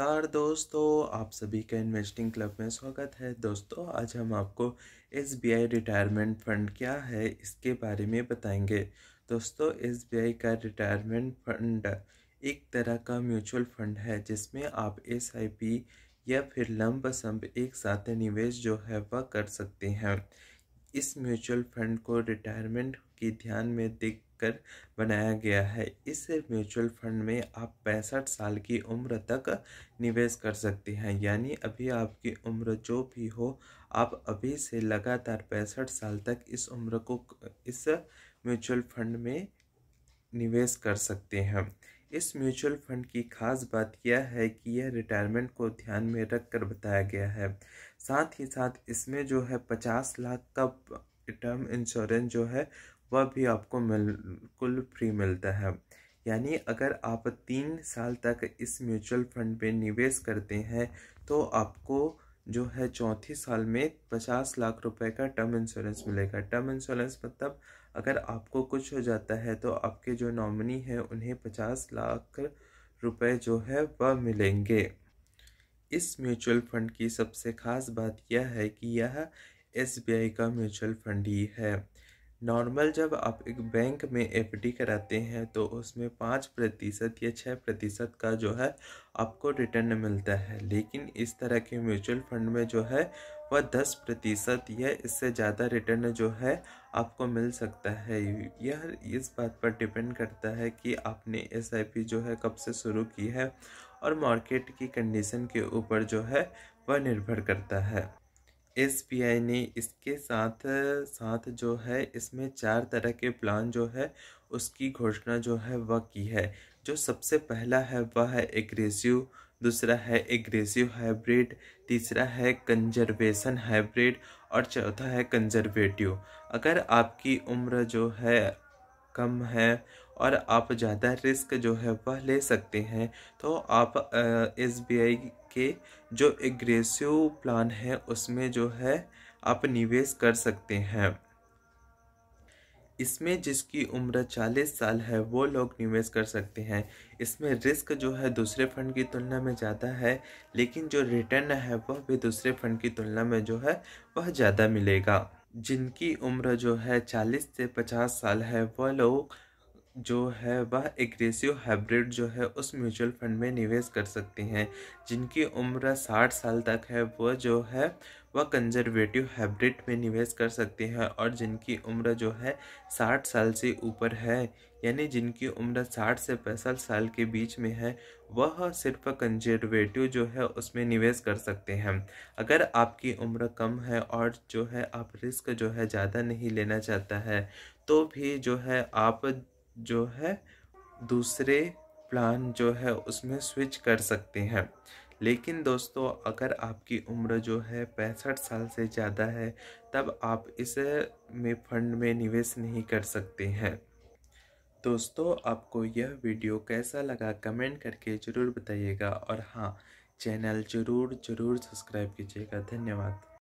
नमस्कार दोस्तों आप सभी का इन्वेस्टिंग क्लब में स्वागत है दोस्तों आज हम आपको S B I retirement fund क्या है इसके बारे में बताएंगे दोस्तों एस बी आई का रिटायरमेंट फंड एक तरह का म्यूचुअल फंड है जिसमें आप एस आई पी या फिर लंब संब एक साथ निवेश जो है वह कर सकते हैं इस म्यूचुअल फंड को रिटायरमेंट की ध्यान में देख कर बनाया गया है इस म्यूचुअल फंड में आप पैंसठ साल की उम्र तक निवेश कर सकते हैं यानी अभी आपकी उम्र जो भी हो आप अभी से लगातार पैंसठ साल तक इस उम्र को इस म्यूचुअल फंड में निवेश कर सकते हैं इस म्यूचुअल फंड की खास बात यह है कि यह रिटायरमेंट को ध्यान में रख कर बताया गया है साथ ही साथ इसमें जो है पचास लाख का टर्म इंश्योरेंस जो है वह भी आपको बिल्कुल फ्री मिलता है यानी अगर आप तीन साल तक इस म्यूचुअल फंड में निवेश करते हैं तो आपको जो है चौथी साल में पचास लाख रुपए का टर्म इंश्योरेंस मिलेगा टर्म इंश्योरेंस मतलब अगर आपको कुछ हो जाता है तो आपके जो नॉमिनी है उन्हें पचास लाख रुपए जो है वह मिलेंगे इस म्यूचुअल फंड की सबसे खास बात यह है कि यह एस का म्यूचुअल फंड ही है नॉर्मल जब आप एक बैंक में एफ कराते हैं तो उसमें पाँच प्रतिशत या छः प्रतिशत का जो है आपको रिटर्न मिलता है लेकिन इस तरह के म्यूचुअल फंड में जो है वह दस प्रतिशत या इससे ज़्यादा रिटर्न जो है आपको मिल सकता है यह इस बात पर डिपेंड करता है कि आपने एस जो है कब से शुरू की है और मार्केट की कंडीशन के ऊपर जो है वह निर्भर करता है आई ने e इसके साथ साथ जो है इसमें चार तरह के प्लान जो है उसकी घोषणा जो है वह की है जो सबसे पहला है वह है एग्रेसिव दूसरा है एग्रेसिव हाइब्रिड तीसरा है कंजर्वेशन हाइब्रिड और चौथा है कंजर्वेटिव अगर आपकी उम्र जो है कम है और आप ज़्यादा रिस्क जो है वह ले सकते हैं तो आप एस के जो एग्रेसिव प्लान है उसमें जो है आप निवेश कर सकते हैं इसमें जिसकी उम्र 40 साल है वो लोग निवेश कर सकते हैं इसमें रिस्क जो है दूसरे फंड की तुलना में ज़्यादा है लेकिन जो रिटर्न है वह भी दूसरे फंड की तुलना में जो है वह ज़्यादा मिलेगा जिनकी उम्र जो है 40 से 50 साल है वह लोग जो है वह एग्रेसिव हाइब्रिड जो है उस म्यूचुअल फंड में निवेश कर सकते हैं जिनकी उम्र साठ साल तक है वह जो है वह कंजर्वेटिव हाइब्रिड में निवेश कर सकते हैं और जिनकी उम्र जो है साठ साल से ऊपर है यानी जिनकी उम्र साठ से पैंसठ साल के बीच में है वह सिर्फ कंजर्वेटिव जो है उसमें निवेश कर सकते हैं अगर आपकी उम्र कम है और जो है आप रिस्क जो है ज़्यादा नहीं लेना चाहता है तो भी जो है आप जो है दूसरे प्लान जो है उसमें स्विच कर सकते हैं लेकिन दोस्तों अगर आपकी उम्र जो है पैंसठ साल से ज़्यादा है तब आप इस में फंड में निवेश नहीं कर सकते हैं दोस्तों आपको यह वीडियो कैसा लगा कमेंट करके ज़रूर बताइएगा और हाँ चैनल ज़रूर ज़रूर सब्सक्राइब कीजिएगा धन्यवाद